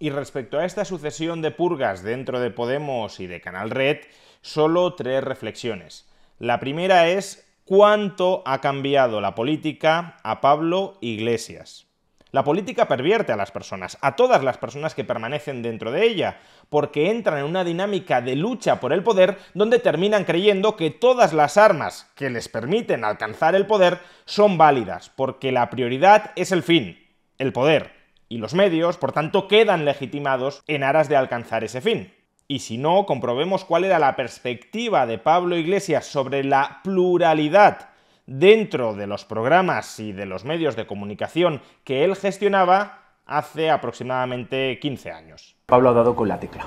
Y respecto a esta sucesión de purgas dentro de Podemos y de Canal Red, solo tres reflexiones. La primera es cuánto ha cambiado la política a Pablo Iglesias. La política pervierte a las personas, a todas las personas que permanecen dentro de ella, porque entran en una dinámica de lucha por el poder donde terminan creyendo que todas las armas que les permiten alcanzar el poder son válidas, porque la prioridad es el fin, el poder y los medios, por tanto, quedan legitimados en aras de alcanzar ese fin. Y si no, comprobemos cuál era la perspectiva de Pablo Iglesias sobre la pluralidad dentro de los programas y de los medios de comunicación que él gestionaba hace aproximadamente 15 años. Pablo ha dado con la tecla.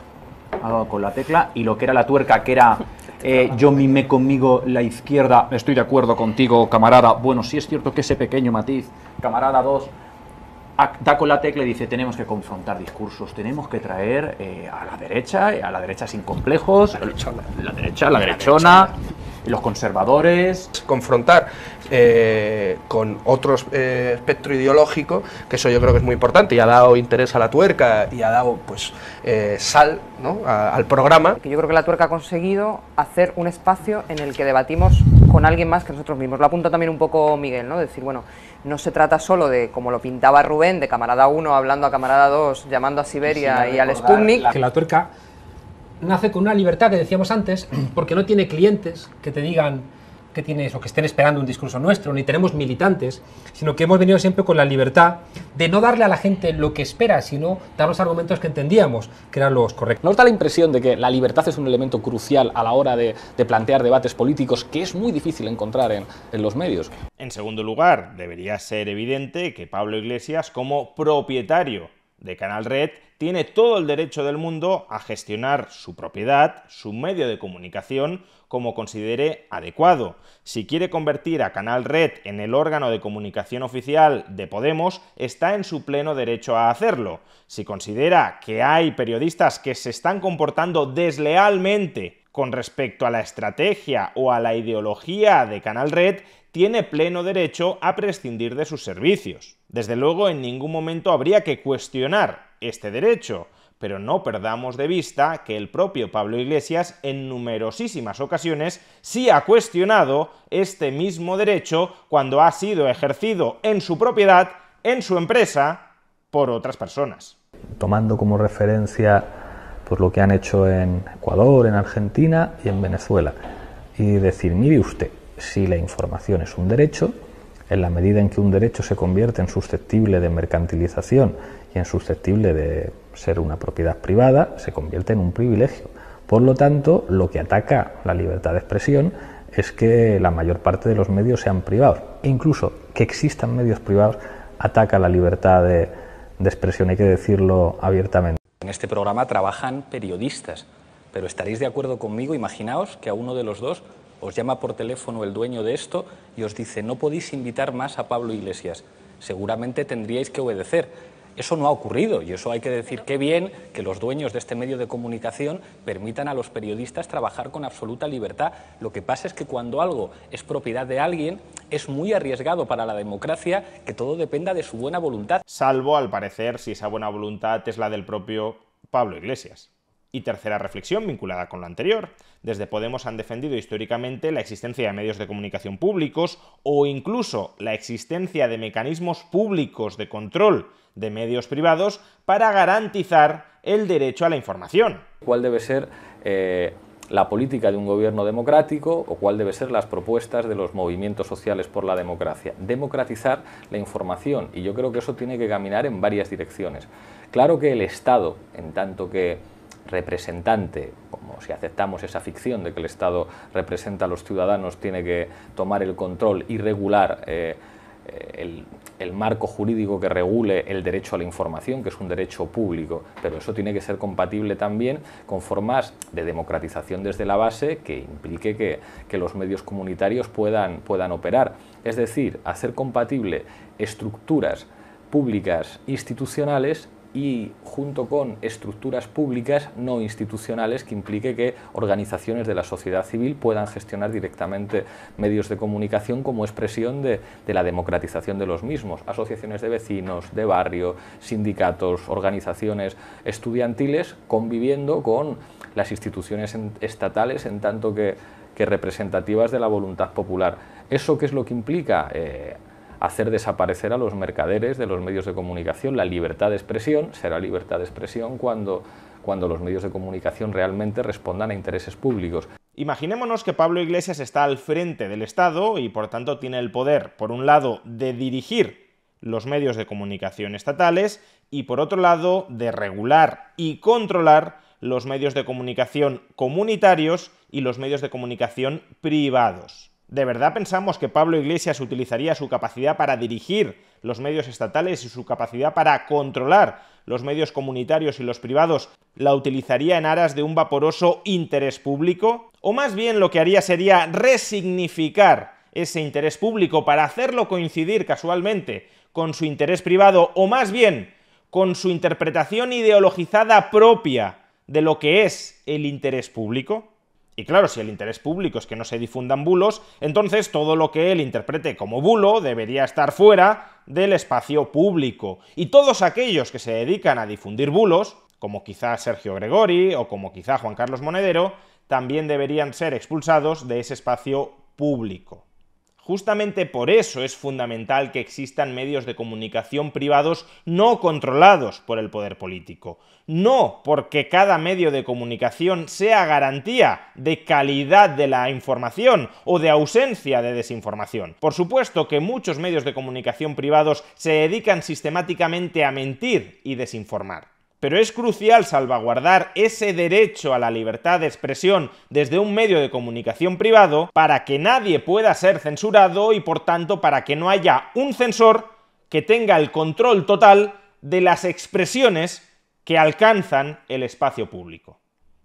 Ha dado con la tecla y lo que era la tuerca, que era eh, yo mimé conmigo la izquierda, estoy de acuerdo contigo, camarada. Bueno, sí es cierto que ese pequeño matiz, camarada 2, da con la tecla y dice tenemos que confrontar discursos, tenemos que traer eh, a la derecha, a la derecha sin complejos, la, la, derecha, la, derechona los conservadores. Confrontar eh, con otro eh, espectro ideológico, que eso yo creo que es muy importante y ha dado interés a la tuerca y ha dado pues eh, sal ¿no? al programa. Yo creo que la tuerca ha conseguido hacer un espacio en el que debatimos con alguien más que nosotros mismos. Lo apunta también un poco Miguel, ¿no? decir, bueno, no se trata solo de, como lo pintaba Rubén, de camarada 1 hablando a camarada 2, llamando a Siberia y, al Sputnik. Que la tuerca nace con una libertad que decíamos antes, porque no tiene clientes que te digan que tienes o que estén esperando un discurso nuestro, ni tenemos militantes, sino que hemos venido siempre con la libertad de no darle a la gente lo que espera, sino dar los argumentos que entendíamos que eran los correctos. ¿Nos da la impresión de que la libertad es un elemento crucial a la hora de, plantear debates políticos que es muy difícil encontrar en los medios? En segundo lugar, debería ser evidente que Pablo Iglesias, como propietario de Canal Red tiene todo el derecho del mundo a gestionar su propiedad, su medio de comunicación, como considere adecuado. Si quiere convertir a Canal Red en el órgano de comunicación oficial de Podemos, está en su pleno derecho a hacerlo. Si considera que hay periodistas que se están comportando deslealmente con respecto a la estrategia o a la ideología de Canal Red, tiene pleno derecho a prescindir de sus servicios. Desde luego, en ningún momento habría que cuestionar este derecho, pero no perdamos de vista que el propio Pablo Iglesias en numerosísimas ocasiones sí ha cuestionado este mismo derecho cuando ha sido ejercido en su propiedad, en su empresa, por otras personas. Tomando como referencia pues lo que han hecho en Ecuador, en Argentina y en Venezuela. Y decir, mire usted, si la información es un derecho, en la medida en que un derecho se convierte en susceptible de mercantilización y en susceptible de ser una propiedad privada, se convierte en un privilegio. Por lo tanto, lo que ataca la libertad de expresión es que la mayor parte de los medios sean privados. E incluso que existan medios privados ataca la libertad de expresión, hay que decirlo abiertamente. En este programa trabajan periodistas, pero estaréis de acuerdo conmigo, imaginaos que a uno de los dos os llama por teléfono el dueño de esto y os dice no podéis invitar más a Pablo Iglesias. Seguramente tendríais que obedecer, eso no ha ocurrido y eso hay que decir qué bien que los dueños de este medio de comunicación permitan a los periodistas trabajar con absoluta libertad. Lo que pasa es que cuando algo es propiedad de alguien es muy arriesgado para la democracia que todo dependa de su buena voluntad. Salvo, al parecer, si esa buena voluntad es la del propio Pablo Iglesias. Y tercera reflexión vinculada con lo anterior. Desde Podemos han defendido históricamente la existencia de medios de comunicación públicos o incluso la existencia de mecanismos públicos de control de medios privados para garantizar el derecho a la información. ¿Cuál debe ser eh, la política de un gobierno democrático o cuál debe ser las propuestas de los movimientos sociales por la democracia? Democratizar la información y yo creo que eso tiene que caminar en varias direcciones. Claro que el Estado, en tanto que representante, como si aceptamos esa ficción de que el Estado representa a los ciudadanos, tiene que tomar el control y regular eh, eh, el, marco jurídico que regule el derecho a la información, que es un derecho público, pero eso tiene que ser compatible también con formas de democratización desde la base que implique que, que los medios comunitarios puedan, puedan operar. Es decir, hacer compatible estructuras públicas institucionales y junto con estructuras públicas no institucionales que implique que organizaciones de la sociedad civil puedan gestionar directamente medios de comunicación como expresión de, la democratización de los mismos, asociaciones de vecinos, de barrio, sindicatos, organizaciones estudiantiles conviviendo con las instituciones estatales en tanto que, representativas de la voluntad popular. ¿Eso qué es lo que implica? Eh, hacer desaparecer a los mercaderes de los medios de comunicación. La libertad de expresión será libertad de expresión cuando, cuando los medios de comunicación realmente respondan a intereses públicos. Imaginémonos que Pablo Iglesias está al frente del Estado y por tanto tiene el poder, por un lado, de dirigir los medios de comunicación estatales y por otro lado, de regular y controlar los medios de comunicación comunitarios y los medios de comunicación privados. ¿De verdad pensamos que Pablo Iglesias utilizaría su capacidad para dirigir los medios estatales y su capacidad para controlar los medios comunitarios y los privados la utilizaría en aras de un vaporoso interés público? ¿O más bien lo que haría sería resignificar ese interés público para hacerlo coincidir casualmente con su interés privado o más bien con su interpretación ideologizada propia de lo que es el interés público? Y claro, si el interés público es que no se difundan bulos, entonces todo lo que él interprete como bulo debería estar fuera del espacio público. Y todos aquellos que se dedican a difundir bulos, como quizá Sergio Gregori o como quizá Juan Carlos Monedero, también deberían ser expulsados de ese espacio público. Justamente por eso es fundamental que existan medios de comunicación privados no controlados por el poder político. No porque cada medio de comunicación sea garantía de calidad de la información o de ausencia de desinformación. Por supuesto que muchos medios de comunicación privados se dedican sistemáticamente a mentir y desinformar. Pero es crucial salvaguardar ese derecho a la libertad de expresión desde un medio de comunicación privado para que nadie pueda ser censurado y por tanto para que no haya un censor que tenga el control total de las expresiones que alcanzan el espacio público.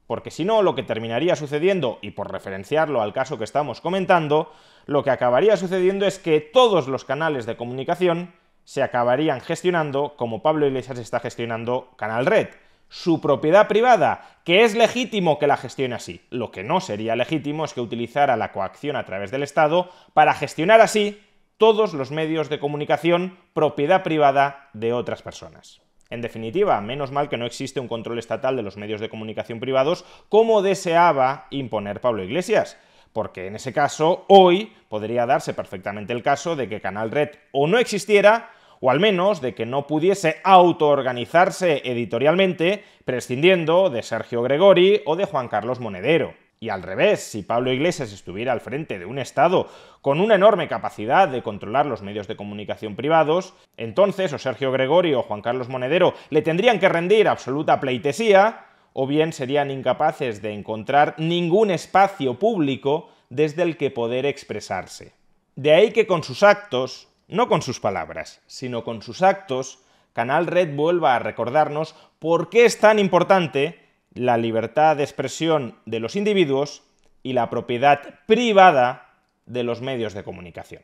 Porque si no, lo que terminaría sucediendo, y por referenciarlo al caso que estamos comentando, lo que acabaría sucediendo es que todos los canales de comunicación se acabarían gestionando como Pablo Iglesias está gestionando Canal Red. Su propiedad privada, que es legítimo que la gestione así. Lo que no sería legítimo es que utilizara la coacción a través del Estado para gestionar así todos los medios de comunicación propiedad privada de otras personas. En definitiva, menos mal que no existe un control estatal de los medios de comunicación privados como deseaba imponer Pablo Iglesias, porque en ese caso hoy podría darse perfectamente el caso de que Canal Red o no existiera o al menos de que no pudiese autoorganizarse editorialmente, prescindiendo de Sergio Gregori o de Juan Carlos Monedero. Y al revés, si Pablo Iglesias estuviera al frente de un Estado con una enorme capacidad de controlar los medios de comunicación privados, entonces o Sergio Gregori o Juan Carlos Monedero le tendrían que rendir absoluta pleitesía, o bien serían incapaces de encontrar ningún espacio público desde el que poder expresarse. De ahí que con sus actos, no con sus palabras, sino con sus actos, Canal Red vuelva a recordarnos por qué es tan importante la libertad de expresión de los individuos y la propiedad privada de los medios de comunicación.